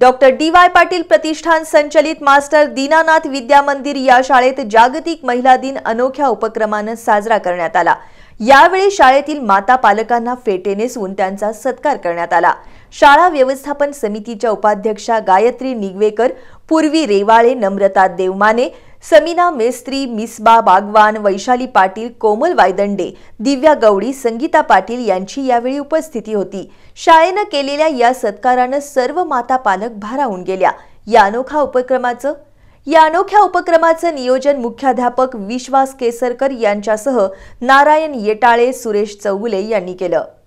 doctor D Y Patil प्रतिष्ठान संचलित master Dinanath विद्या मंदिर या शाळेत जागतिक महिला दिन अनोख्या उपक्रमानं साजरा करण्यात आला यावेळी शाळेतील माता पालकांना फेटे नेसून त्यांचा सत्कार करण्यात आला शाळा व्यवस्थापन समितीच्या उपाध्यक्षा गायत्री निगवेकर पूर्वी रेवाळे नम्रता देवमाने समीना मेस्त्री मिसबा बागवान वैशाली पाटील कोमल वायदंडे दिव्या गवडी संगीता पाटील यांची यावेळी उपस्थिती होती शाळेनं केलेल्या या सत्कारानं सर्व माता पालक भारावून गेल्या या अनोखा उपक्रमाचं या अनोख्या उपक्रमाचं नियोजन मुख्याध्यापक विश्वास केसरकर यांच्यासह नारायण येटाळे सुरेश चौगुले यांनी केलं